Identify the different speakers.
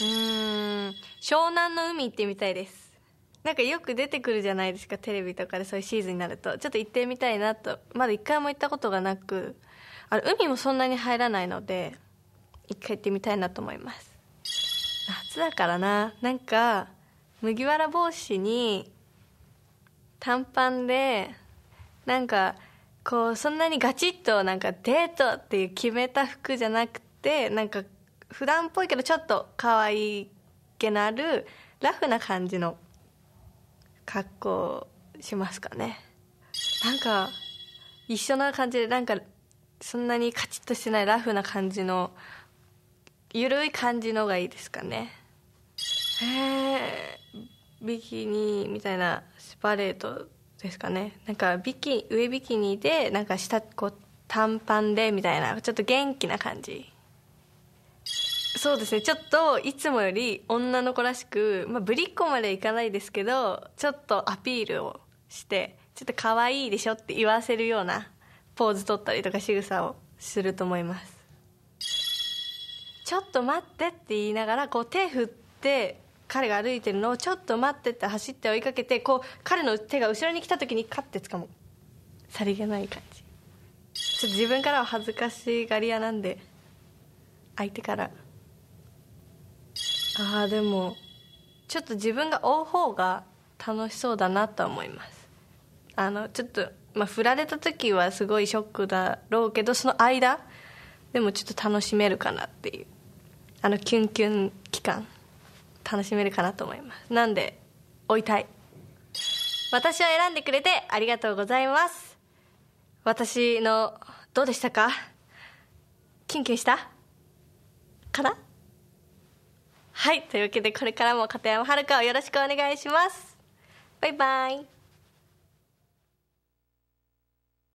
Speaker 1: うん湘南の海行ってみたいですなんかよく出てくるじゃないですかテレビとかでそういうシーズンになるとちょっと行ってみたいなとまだ一回も行ったことがなくあの海もそんなに入らないので一回行ってみたいなと思います夏だからななんか麦わら帽子に短パンでなんかこうそんなにガチッとなんかデートっていう決めた服じゃなくてなんか普段っぽいけどちょっと可愛げのあるラフな感じの格好しますかねなんか一緒な感じでなんかそんなにカチッとしてないラフな感じのゆるい感じのがいいですかねえビキニみたいなスパレートですかねなんかビキ上ビキニでなんか下こう短パンでみたいなちょっと元気な感じそうですねちょっといつもより女の子らしく、まあ、ぶりっ子までいかないですけどちょっとアピールをしてちょっと可愛いでしょって言わせるようなポーズ取ったりとか仕草をすると思いますちょっと待ってって言いながらこう手振って彼が歩いてるのをちょっと待ってって走って追いかけてこう彼の手が後ろに来た時にカッて掴むさりげない感じちょっと自分からは恥ずかしがり屋なんで相手からああでもちょっと自分が追う方が楽しそうだなと思いますあのちょっと、まあ、振られた時はすごいショックだろうけどその間でもちょっと楽しめるかなっていうあのキュンキュン期間楽しめるかなと思いますなんで追いたい私を選んでくれてありがとうございます私のどうでしたかキュンキュンしたかなはいというわけでこれからも片山遥をよろしくお願いしますバイバイ